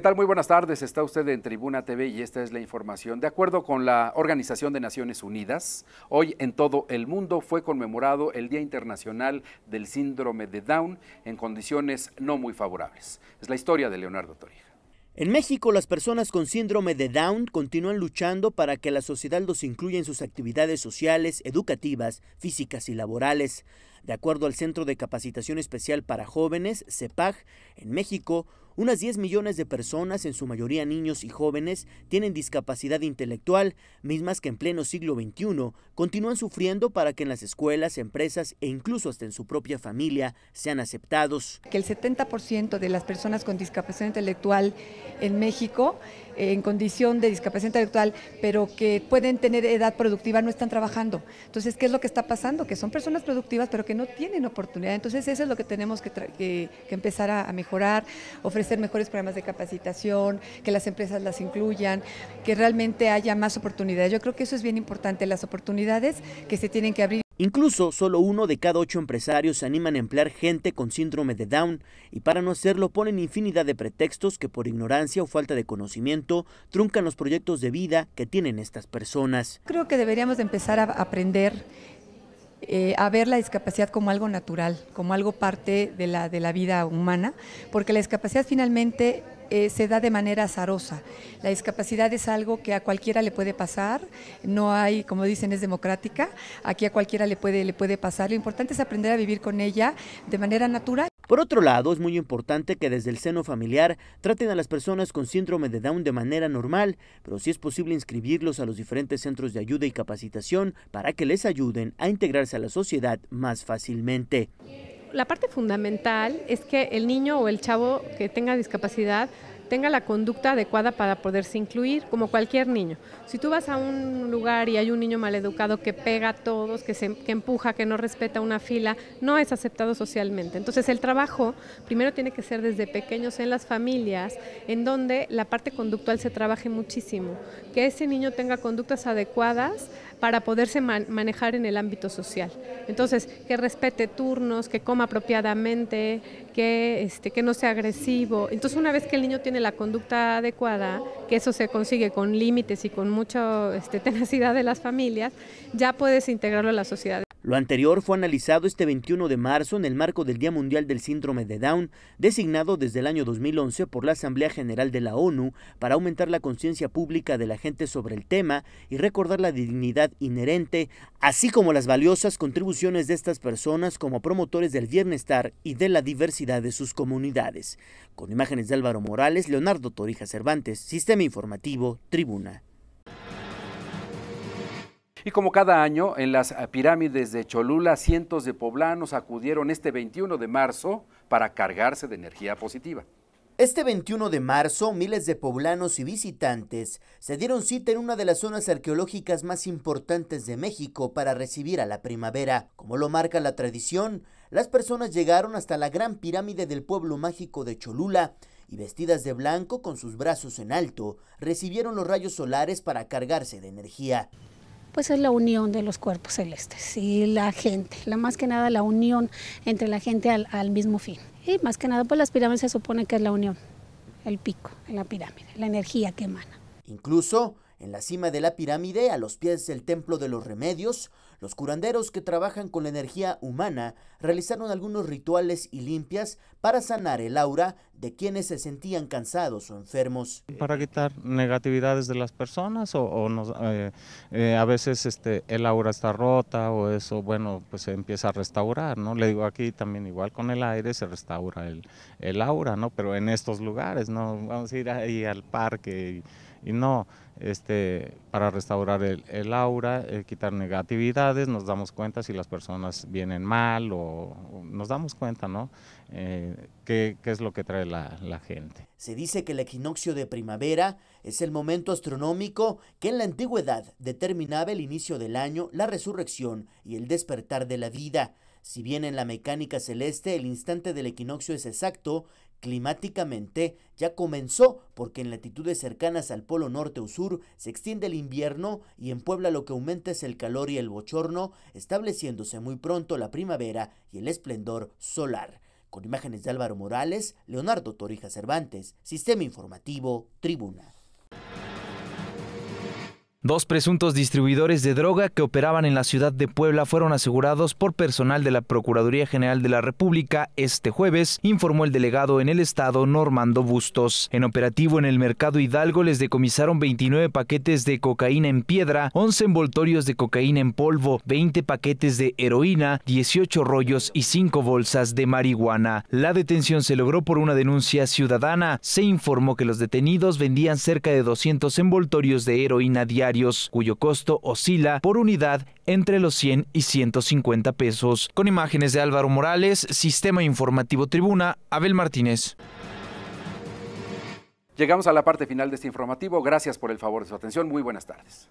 ¿Qué tal? Muy buenas tardes. Está usted en Tribuna TV y esta es la información. De acuerdo con la Organización de Naciones Unidas, hoy en todo el mundo fue conmemorado el Día Internacional del Síndrome de Down en condiciones no muy favorables. Es la historia de Leonardo Torija. En México, las personas con síndrome de Down continúan luchando para que la sociedad los incluya en sus actividades sociales, educativas, físicas y laborales. De acuerdo al Centro de Capacitación Especial para Jóvenes, CEPAG, en México, unas 10 millones de personas, en su mayoría niños y jóvenes, tienen discapacidad intelectual, mismas que en pleno siglo XXI continúan sufriendo para que en las escuelas, empresas e incluso hasta en su propia familia sean aceptados. Que el 70% de las personas con discapacidad intelectual en México eh, en condición de discapacidad intelectual, pero que pueden tener edad productiva, no están trabajando. Entonces, ¿qué es lo que está pasando? Que son personas productivas, pero que no tienen oportunidad. Entonces, eso es lo que tenemos que, empezar a, a, mejorar, ofrecer mejores programas de capacitación, que las empresas las incluyan, que realmente haya más oportunidades. Yo creo que eso es bien importante, las oportunidades que se tienen que abrir. Incluso solo uno de cada ocho empresarios se animan a emplear gente con síndrome de Down y para no hacerlo ponen infinidad de pretextos que por ignorancia o falta de conocimiento truncan los proyectos de vida que tienen estas personas. Creo que deberíamos empezar a aprender eh, a ver la discapacidad como algo natural, como algo parte de la, de la vida humana, porque la discapacidad finalmente eh, se da de manera azarosa. La discapacidad es algo que a cualquiera le puede pasar, no hay, como dicen, es democrática, aquí a cualquiera le puede, le puede pasar. Lo importante es aprender a vivir con ella de manera natural. Por otro lado, es muy importante que desde el seno familiar traten a las personas con síndrome de Down de manera normal, pero si sí es posible inscribirlos a los diferentes centros de ayuda y capacitación para que les ayuden a integrarse a la sociedad más fácilmente la parte fundamental es que el niño o el chavo que tenga discapacidad tenga la conducta adecuada para poderse incluir, como cualquier niño. Si tú vas a un lugar y hay un niño maleducado que pega a todos, que, se, empuja, que no respeta una fila, no es aceptado socialmente. Entonces el trabajo primero tiene que ser desde pequeños en las familias, en donde la parte conductual se trabaje muchísimo, que ese niño tenga conductas adecuadas para poderse manejar en el ámbito social. Entonces, que respete turnos, que coma apropiadamente, que, este, que no sea agresivo. Entonces, una vez que el niño tiene la conducta adecuada, que eso se consigue con límites y con mucha este, tenacidad de las familias, ya puedes integrarlo a la sociedad. Lo anterior fue analizado este 21 de marzo en el marco del Día Mundial del Síndrome de Down, designado desde el año 2011 por la Asamblea General de la ONU para aumentar la conciencia pública de la gente sobre el tema y recordar la dignidad inherente, así como las valiosas contribuciones de estas personas como promotores del bienestar y de la diversidad de sus comunidades. Con imágenes de Álvaro Morales, Leonardo Torija Cervantes, Sistema Informativo, Tribuna. Y como cada año, en las ah, pirámides de Cholula, cientos de poblanos acudieron este 21 de marzo para cargarse de energía positiva. Este 21 de marzo, miles de poblanos y visitantes se dieron cita en una de las zonas arqueológicas más importantes de México para recibir a la primavera. Como lo marca la tradición, las personas llegaron hasta la gran pirámide del pueblo mágico de Cholula y vestidas de blanco con sus brazos en alto, recibieron los rayos solares para cargarse de energía pues es la unión de los cuerpos celestes y la gente, la más que nada la unión entre la gente al, mismo fin. Y más que nada, pues las pirámides se supone que es la unión, el pico en la pirámide, la energía que emana. Incluso en la cima de la pirámide, a los pies del Templo de los Remedios, los curanderos que trabajan con la energía humana realizaron algunos rituales y limpias para sanar el aura de quienes se sentían cansados o enfermos. Para quitar negatividades de las personas o, eh, eh, a veces este, el aura está rota o eso, bueno, pues se empieza a restaurar, ¿no? Le digo aquí también igual con el aire se restaura el, el aura, ¿no? Pero en estos lugares, ¿no? Vamos a ir ahí al parque y, no, este, para restaurar el, aura, eh, quitar negatividad nos damos cuenta si las personas vienen mal o, nos damos cuenta, ¿no? Eh, qué, es lo que trae la, la gente. Se dice que el equinoccio de primavera es el momento astronómico que en la antigüedad determinaba el inicio del año, la resurrección y el despertar de la vida. Si bien en la mecánica celeste el instante del equinoccio es exacto, Climáticamente, ya comenzó porque en latitudes cercanas al polo norte o sur se extiende el invierno y en Puebla lo que aumenta es el calor y el bochorno, estableciéndose muy pronto la primavera y el esplendor solar. Con imágenes de Álvaro Morales, Leonardo Torija Cervantes, Sistema Informativo, Tribuna. Dos presuntos distribuidores de droga que operaban en la ciudad de Puebla fueron asegurados por personal de la Procuraduría General de la República este jueves, informó el delegado en el estado Normando Bustos. En operativo en el mercado Hidalgo les decomisaron 29 paquetes de cocaína en piedra, 11 envoltorios de cocaína en polvo, 20 paquetes de heroína, 18 rollos y 5 bolsas de marihuana. La detención se logró por una denuncia ciudadana. Se informó que los detenidos vendían cerca de 200 envoltorios de heroína diaria cuyo costo oscila por unidad entre los 100 y 150 pesos. Con imágenes de Álvaro Morales, Sistema Informativo Tribuna, Abel Martínez. Llegamos a la parte final de este informativo. Gracias por el favor de su atención. Muy buenas tardes.